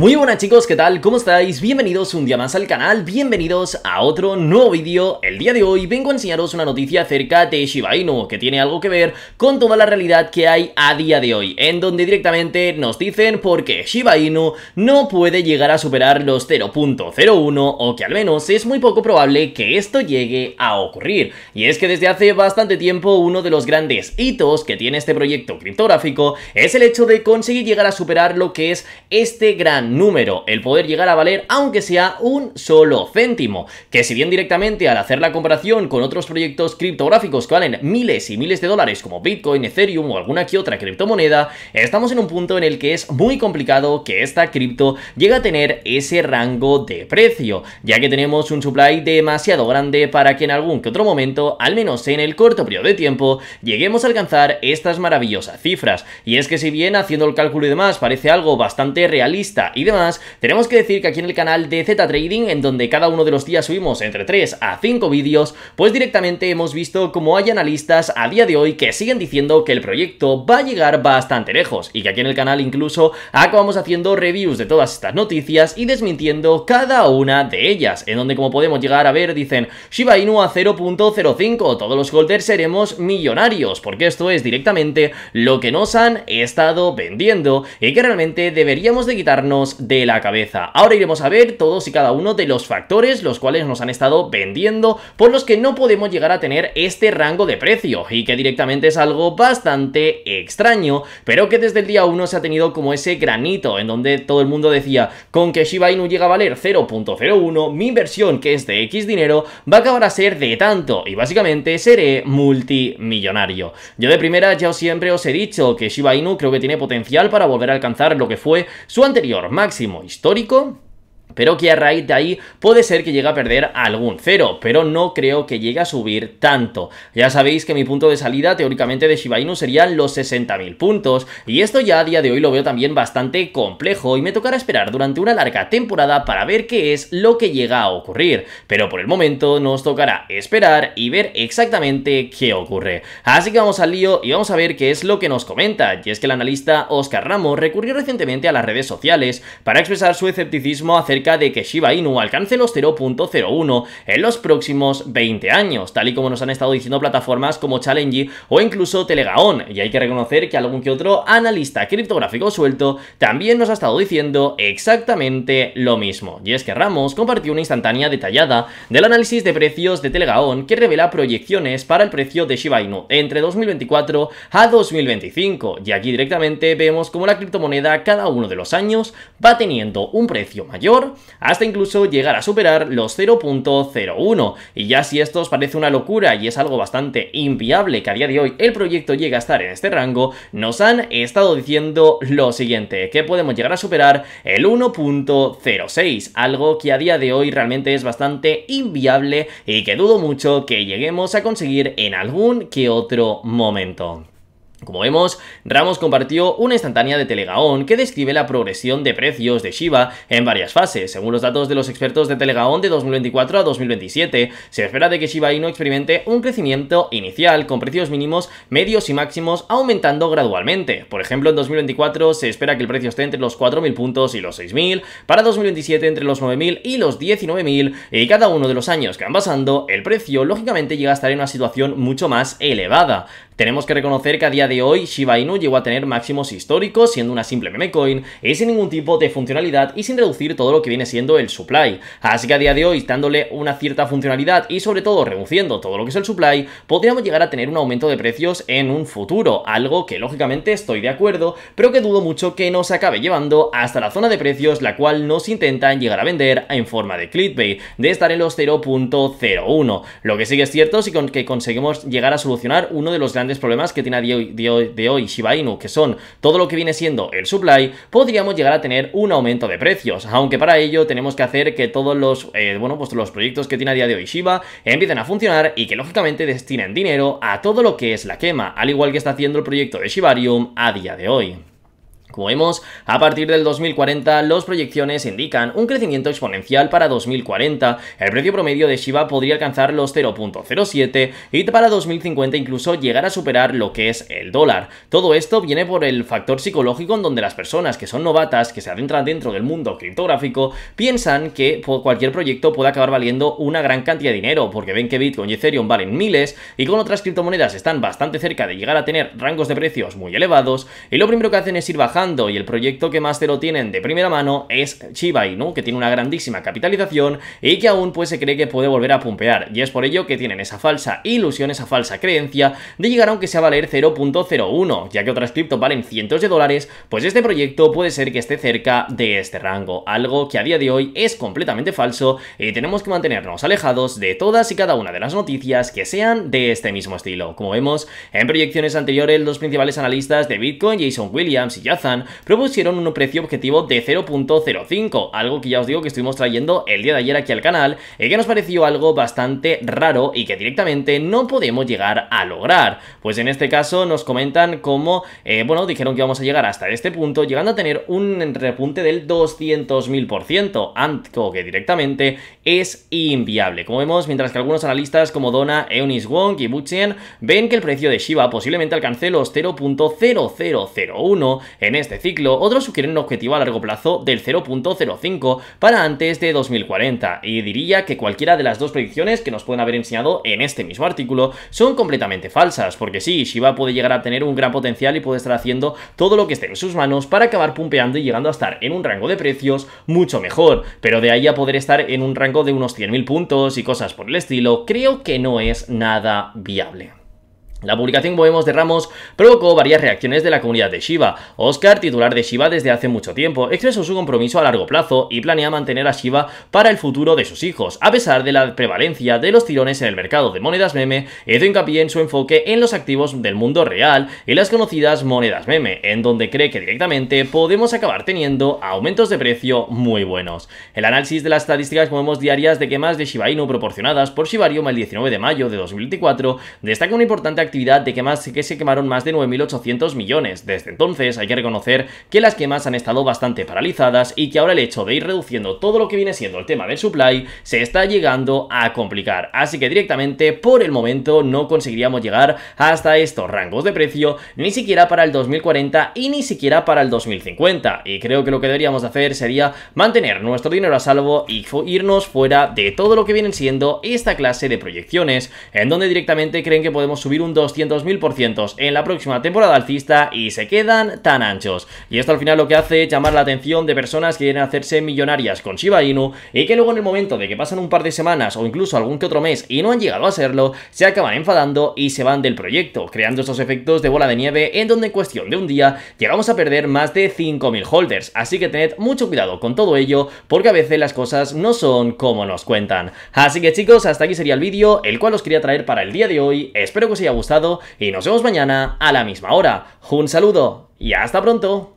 Muy buenas chicos, ¿qué tal? ¿Cómo estáis? Bienvenidos un día más al canal, bienvenidos a otro nuevo vídeo. El día de hoy vengo a enseñaros una noticia acerca de Shiba Inu, que tiene algo que ver con toda la realidad que hay a día de hoy, en donde directamente nos dicen por qué Shiba Inu no puede llegar a superar los 0.01 o que al menos es muy poco probable que esto llegue a ocurrir. Y es que desde hace bastante tiempo uno de los grandes hitos que tiene este proyecto criptográfico es el hecho de conseguir llegar a superar lo que es este gran número el poder llegar a valer aunque sea un solo céntimo, que si bien directamente al hacer la comparación con otros proyectos criptográficos que valen miles y miles de dólares como Bitcoin, Ethereum o alguna que otra criptomoneda, estamos en un punto en el que es muy complicado que esta cripto llegue a tener ese rango de precio, ya que tenemos un supply demasiado grande para que en algún que otro momento, al menos en el corto periodo de tiempo, lleguemos a alcanzar estas maravillosas cifras. Y es que si bien haciendo el cálculo y demás parece algo bastante realista y demás, tenemos que decir que aquí en el canal de Z Trading, en donde cada uno de los días subimos entre 3 a 5 vídeos, pues directamente hemos visto cómo hay analistas a día de hoy que siguen diciendo que el proyecto va a llegar bastante lejos y que aquí en el canal incluso acabamos haciendo reviews de todas estas noticias y desmintiendo cada una de ellas, en donde como podemos llegar a ver dicen Shiba Inu a 0.05, todos los holders seremos millonarios, porque esto es directamente lo que nos han estado vendiendo y que realmente deberíamos de quitarnos de la cabeza. Ahora iremos a ver todos y cada uno de los factores los cuales nos han estado vendiendo por los que no podemos llegar a tener este rango de precio y que directamente es algo bastante extraño, pero que desde el día 1 se ha tenido como ese granito en donde todo el mundo decía con que Shiba Inu llega a valer 0.01, mi inversión que es de X dinero va a acabar a ser de tanto y básicamente seré multimillonario. Yo de primera ya siempre os he dicho que Shiba Inu creo que tiene potencial para volver a alcanzar lo que fue su anterior máximo histórico pero que a raíz de ahí puede ser que llegue a perder algún cero, pero no creo que llegue a subir tanto. Ya sabéis que mi punto de salida teóricamente de Shiba Inu serían los 60.000 puntos, y esto ya a día de hoy lo veo también bastante complejo y me tocará esperar durante una larga temporada para ver qué es lo que llega a ocurrir, pero por el momento nos tocará esperar y ver exactamente qué ocurre. Así que vamos al lío y vamos a ver qué es lo que nos comenta, y es que el analista Oscar Ramos recurrió recientemente a las redes sociales para expresar su escepticismo acerca de que Shiba Inu alcance los 0.01 en los próximos 20 años, tal y como nos han estado diciendo plataformas como Challenge o incluso Telegaon. Y hay que reconocer que algún que otro analista criptográfico suelto también nos ha estado diciendo exactamente lo mismo. Y es que Ramos compartió una instantánea detallada del análisis de precios de Telegaon que revela proyecciones para el precio de Shiba Inu entre 2024 a 2025. Y aquí directamente vemos cómo la criptomoneda cada uno de los años va teniendo un precio mayor hasta incluso llegar a superar los 0.01. Y ya si esto os parece una locura y es algo bastante inviable que a día de hoy el proyecto llegue a estar en este rango, nos han estado diciendo lo siguiente, que podemos llegar a superar el 1.06, algo que a día de hoy realmente es bastante inviable y que dudo mucho que lleguemos a conseguir en algún que otro momento. Como vemos, Ramos compartió una instantánea de Telegaon que describe la progresión de precios de Shiba en varias fases. Según los datos de los expertos de Telegaon de 2024 a 2027, se espera de que Shiba Inu experimente un crecimiento inicial con precios mínimos, medios y máximos aumentando gradualmente. Por ejemplo, en 2024 se espera que el precio esté entre los 4.000 puntos y los 6.000, para 2027 entre los 9.000 y los 19.000, y cada uno de los años que van pasando, el precio lógicamente llega a estar en una situación mucho más elevada. Tenemos que reconocer que a día de hoy Shiba Inu llegó a tener máximos históricos siendo una simple meme coin y sin ningún tipo de funcionalidad y sin reducir todo lo que viene siendo el supply. Así que a día de hoy dándole una cierta funcionalidad y sobre todo reduciendo todo lo que es el supply, podríamos llegar a tener un aumento de precios en un futuro, algo que lógicamente estoy de acuerdo, pero que dudo mucho que nos acabe llevando hasta la zona de precios la cual nos intentan llegar a vender en forma de clickbait, de estar en los 0.01. Lo que sí que es cierto si que conseguimos llegar a solucionar uno de los grandes problemas que tiene a día de hoy Shiba Inu, que son todo lo que viene siendo el supply, podríamos llegar a tener un aumento de precios, aunque para ello tenemos que hacer que todos los, eh, bueno, pues los proyectos que tiene a día de hoy Shiba empiecen a funcionar y que lógicamente destinen dinero a todo lo que es la quema, al igual que está haciendo el proyecto de Shibarium a día de hoy. Como vemos, a partir del 2040 los proyecciones indican un crecimiento exponencial para 2040, el precio promedio de Shiba podría alcanzar los 0.07 y para 2050 incluso llegar a superar lo que es el dólar. Todo esto viene por el factor psicológico en donde las personas que son novatas, que se adentran dentro del mundo criptográfico, piensan que cualquier proyecto puede acabar valiendo una gran cantidad de dinero, porque ven que Bitcoin y Ethereum valen miles y con otras criptomonedas están bastante cerca de llegar a tener rangos de precios muy elevados y lo primero que hacen es ir bajando y el proyecto que más te lo tienen de primera mano es Shiba Inu, que tiene una grandísima capitalización y que aún pues se cree que puede volver a pumpear. Y es por ello que tienen esa falsa ilusión, esa falsa creencia de llegar aunque sea a valer 0.01, ya que otras criptos valen cientos de dólares, pues este proyecto puede ser que esté cerca de este rango, algo que a día de hoy es completamente falso y tenemos que mantenernos alejados de todas y cada una de las noticias que sean de este mismo estilo. Como vemos, en proyecciones anteriores los principales analistas de Bitcoin, Jason Williams y Yazan, propusieron un precio objetivo de 0.05, algo que ya os digo que estuvimos trayendo el día de ayer aquí al canal y que nos pareció algo bastante raro y que directamente no podemos llegar a lograr. Pues en este caso nos comentan cómo, eh, bueno, dijeron que vamos a llegar hasta este punto, llegando a tener un repunte del 200.000%, algo que directamente es inviable. Como vemos, mientras que algunos analistas como Dona, Eunice Wong y Bucien, ven que el precio de Shiba posiblemente alcance los 0.0001 en este ciclo, otros sugieren un objetivo a largo plazo del 0.05 para antes de 2040, y diría que cualquiera de las dos predicciones que nos pueden haber enseñado en este mismo artículo son completamente falsas, porque sí, Shiba puede llegar a tener un gran potencial y puede estar haciendo todo lo que esté en sus manos para acabar pumpeando y llegando a estar en un rango de precios mucho mejor, pero de ahí a poder estar en un rango de unos 100.000 puntos y cosas por el estilo, creo que no es nada viable. La publicación, Moemos de Ramos provocó varias reacciones de la comunidad de Shiva. Oscar, titular de Shiva desde hace mucho tiempo, expresó su compromiso a largo plazo y planea mantener a Shiva para el futuro de sus hijos, a pesar de la prevalencia de los tirones en el mercado de monedas meme, hizo hincapié en su enfoque en los activos del mundo real y las conocidas monedas meme, en donde cree que directamente podemos acabar teniendo aumentos de precio muy buenos. El análisis de las estadísticas, como diarias de quemas de Shiba Inu proporcionadas por Shibarium el 19 de mayo de 2024, destaca una importante actividad de quemas que se quemaron más de 9.800 millones. Desde entonces hay que reconocer que las quemas han estado bastante paralizadas y que ahora el hecho de ir reduciendo todo lo que viene siendo el tema del supply se está llegando a complicar. Así que directamente por el momento no conseguiríamos llegar hasta estos rangos de precio ni siquiera para el 2040 y ni siquiera para el 2050. Y creo que lo que deberíamos hacer sería mantener nuestro dinero a salvo y irnos fuera de todo lo que vienen siendo esta clase de proyecciones en donde directamente creen que podemos subir un 200.000% en la próxima temporada alcista y se quedan tan anchos. Y esto al final lo que hace es llamar la atención de personas que quieren hacerse millonarias con Shiba Inu y que luego en el momento de que pasan un par de semanas o incluso algún que otro mes y no han llegado a serlo, se acaban enfadando y se van del proyecto, creando esos efectos de bola de nieve en donde en cuestión de un día llegamos a perder más de 5.000 holders, así que tened mucho cuidado con todo ello porque a veces las cosas no son como nos cuentan. Así que chicos, hasta aquí sería el vídeo, el cual os quería traer para el día de hoy, espero que os haya gustado y nos vemos mañana a la misma hora. Un saludo y hasta pronto.